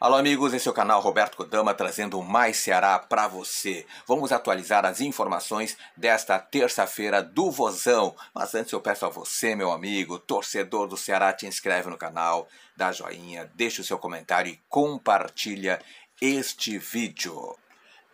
Alô, amigos, esse é o canal Roberto Kodama trazendo mais Ceará para você. Vamos atualizar as informações desta terça-feira do Vozão. Mas antes eu peço a você, meu amigo, torcedor do Ceará, te inscreve no canal, dá joinha, deixa o seu comentário e compartilha este vídeo.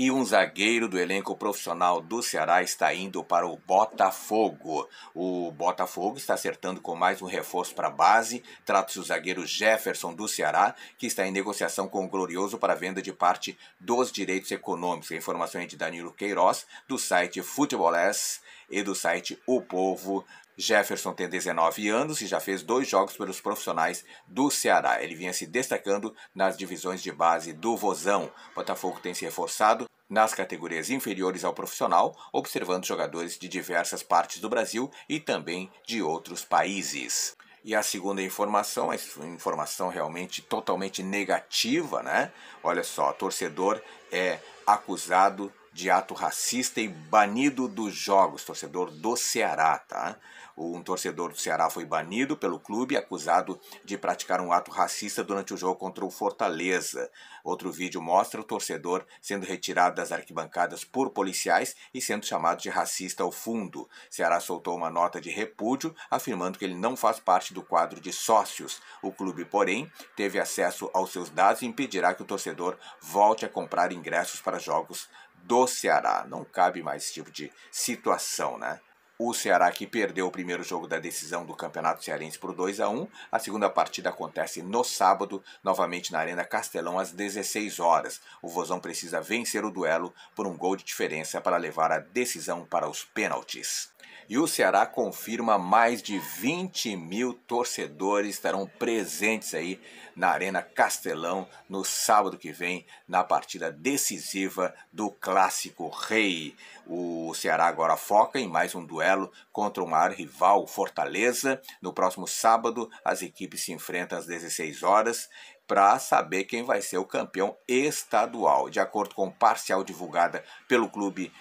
E um zagueiro do elenco profissional do Ceará está indo para o Botafogo. O Botafogo está acertando com mais um reforço para a base. Trata-se do zagueiro Jefferson do Ceará, que está em negociação com o Glorioso para venda de parte dos direitos econômicos. A informação é de Danilo Queiroz, do site Futebolés e do site O Povo Jefferson tem 19 anos e já fez dois jogos pelos profissionais do Ceará. Ele vinha se destacando nas divisões de base do Vozão. Botafogo tem se reforçado nas categorias inferiores ao profissional, observando jogadores de diversas partes do Brasil e também de outros países. E a segunda informação, uma informação realmente totalmente negativa, né? Olha só, torcedor é acusado de ato racista e banido dos jogos, torcedor do Ceará, tá? Um torcedor do Ceará foi banido pelo clube acusado de praticar um ato racista durante o jogo contra o Fortaleza. Outro vídeo mostra o torcedor sendo retirado das arquibancadas por policiais e sendo chamado de racista ao fundo. Ceará soltou uma nota de repúdio, afirmando que ele não faz parte do quadro de sócios. O clube, porém, teve acesso aos seus dados e impedirá que o torcedor volte a comprar ingressos para jogos do Ceará. Não cabe mais esse tipo de situação, né? O Ceará que perdeu o primeiro jogo da decisão do Campeonato Cearense por 2 a 1. A segunda partida acontece no sábado, novamente na Arena Castelão às 16 horas. O Vozão precisa vencer o duelo por um gol de diferença para levar a decisão para os pênaltis. E o Ceará confirma mais de 20 mil torcedores estarão presentes aí na Arena Castelão no sábado que vem, na partida decisiva do Clássico Rei. O Ceará agora foca em mais um duelo duelo contra um ar rival, Fortaleza. No próximo sábado, as equipes se enfrentam às 16 horas para saber quem vai ser o campeão estadual. De acordo com o parcial divulgada pelo clube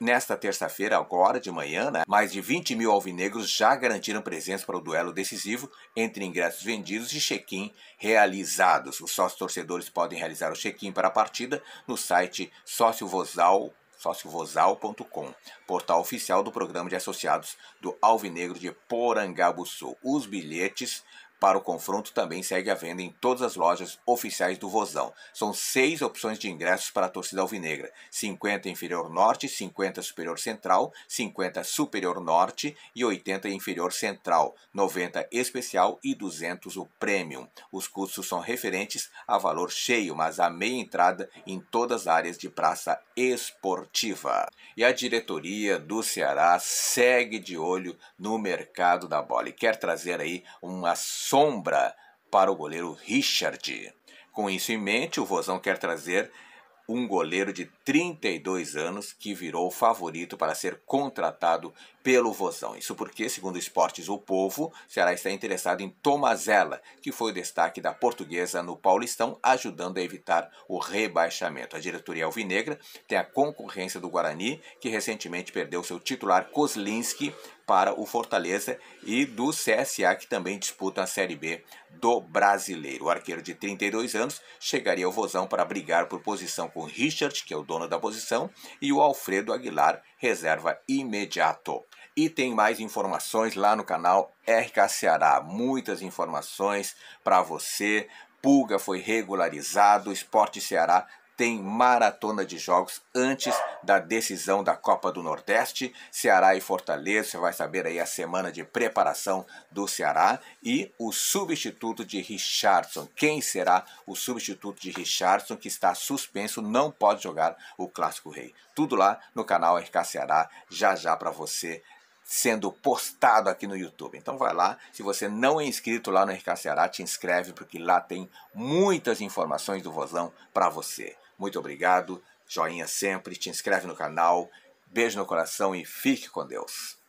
Nesta terça-feira, agora de manhã, né, mais de 20 mil alvinegros já garantiram presença para o duelo decisivo entre ingressos vendidos e check-in realizados. Os sócios torcedores podem realizar o check-in para a partida no site sóciovozal.com sóciovozal.com, portal oficial do programa de associados do Alvinegro de Porangabuçu. Os bilhetes para o confronto também segue à venda em todas as lojas oficiais do Vozão. São seis opções de ingressos para a torcida alvinegra: 50 inferior norte, 50 superior central, 50 superior norte e 80 inferior central, 90 especial e 200 o premium. Os custos são referentes a valor cheio, mas a meia entrada em todas as áreas de praça esportiva. E a diretoria do Ceará segue de olho no mercado da bola e quer trazer aí uma sombra para o goleiro Richard. Com isso em mente, o Vozão quer trazer um goleiro de 32 anos que virou favorito para ser contratado pelo Vozão. Isso porque, segundo Esportes O Povo, Ceará está interessado em Tomazella, que foi o destaque da portuguesa no Paulistão, ajudando a evitar o rebaixamento. A diretoria alvinegra tem a concorrência do Guarani, que recentemente perdeu seu titular Kozlinski para o Fortaleza e do CSA, que também disputa a Série B do Brasileiro. O arqueiro de 32 anos chegaria ao Vozão para brigar por posição com Richard, que é o dono da posição, e o Alfredo Aguilar, reserva imediato. E tem mais informações lá no canal RK Ceará. Muitas informações para você. Pulga foi regularizado, Esporte Ceará tem maratona de jogos antes da decisão da Copa do Nordeste. Ceará e Fortaleza, você vai saber aí a semana de preparação do Ceará e o substituto de Richardson. Quem será o substituto de Richardson que está suspenso, não pode jogar o Clássico Rei? Tudo lá no canal RK Ceará, já já para você sendo postado aqui no YouTube. Então vai lá, se você não é inscrito lá no RK Ceará, te inscreve porque lá tem muitas informações do Vozão para você. Muito obrigado, joinha sempre, te inscreve no canal, beijo no coração e fique com Deus.